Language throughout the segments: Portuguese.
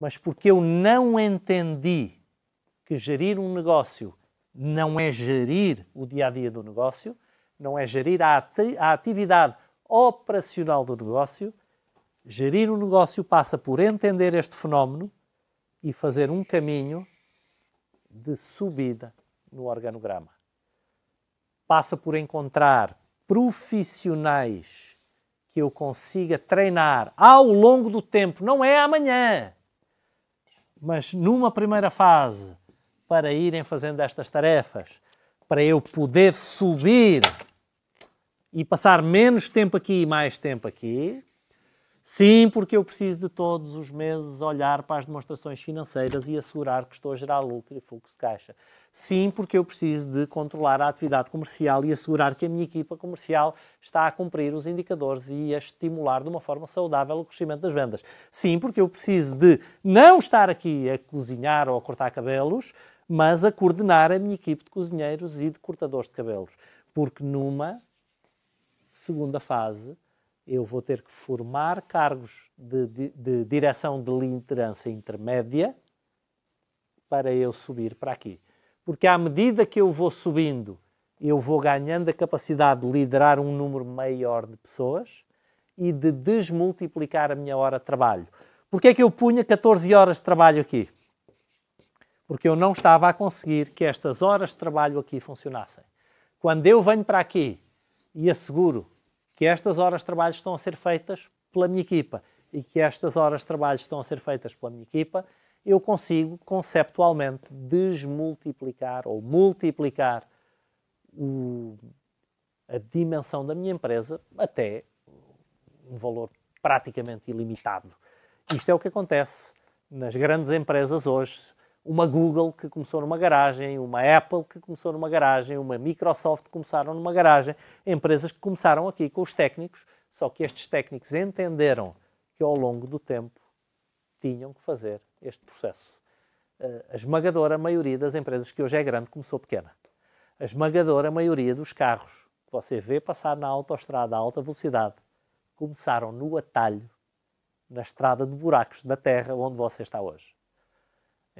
mas porque eu não entendi que gerir um negócio não é gerir o dia a dia do negócio, não é gerir a, ati a atividade operacional do negócio. Gerir o um negócio passa por entender este fenómeno e fazer um caminho de subida no organograma. Passa por encontrar profissionais que eu consiga treinar ao longo do tempo, não é amanhã mas numa primeira fase, para irem fazendo estas tarefas, para eu poder subir e passar menos tempo aqui e mais tempo aqui, Sim, porque eu preciso de todos os meses olhar para as demonstrações financeiras e assegurar que estou a gerar lucro e fluxo de caixa. Sim, porque eu preciso de controlar a atividade comercial e assegurar que a minha equipa comercial está a cumprir os indicadores e a estimular de uma forma saudável o crescimento das vendas. Sim, porque eu preciso de não estar aqui a cozinhar ou a cortar cabelos, mas a coordenar a minha equipe de cozinheiros e de cortadores de cabelos. Porque numa segunda fase eu vou ter que formar cargos de, de, de direção de liderança intermédia para eu subir para aqui. Porque à medida que eu vou subindo, eu vou ganhando a capacidade de liderar um número maior de pessoas e de desmultiplicar a minha hora de trabalho. Porquê é que eu punha 14 horas de trabalho aqui? Porque eu não estava a conseguir que estas horas de trabalho aqui funcionassem. Quando eu venho para aqui e asseguro que estas horas de trabalho estão a ser feitas pela minha equipa e que estas horas de trabalho estão a ser feitas pela minha equipa, eu consigo conceptualmente desmultiplicar ou multiplicar o, a dimensão da minha empresa até um valor praticamente ilimitado. Isto é o que acontece nas grandes empresas hoje uma Google que começou numa garagem, uma Apple que começou numa garagem, uma Microsoft que começaram numa garagem, empresas que começaram aqui com os técnicos, só que estes técnicos entenderam que ao longo do tempo tinham que fazer este processo. Eh, a esmagadora maioria das empresas que hoje é grande começou pequena. A esmagadora maioria dos carros que você vê passar na autoestrada a alta velocidade começaram no atalho, na estrada de buracos da terra onde você está hoje.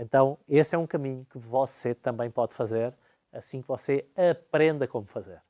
Então, esse é um caminho que você também pode fazer assim que você aprenda como fazer.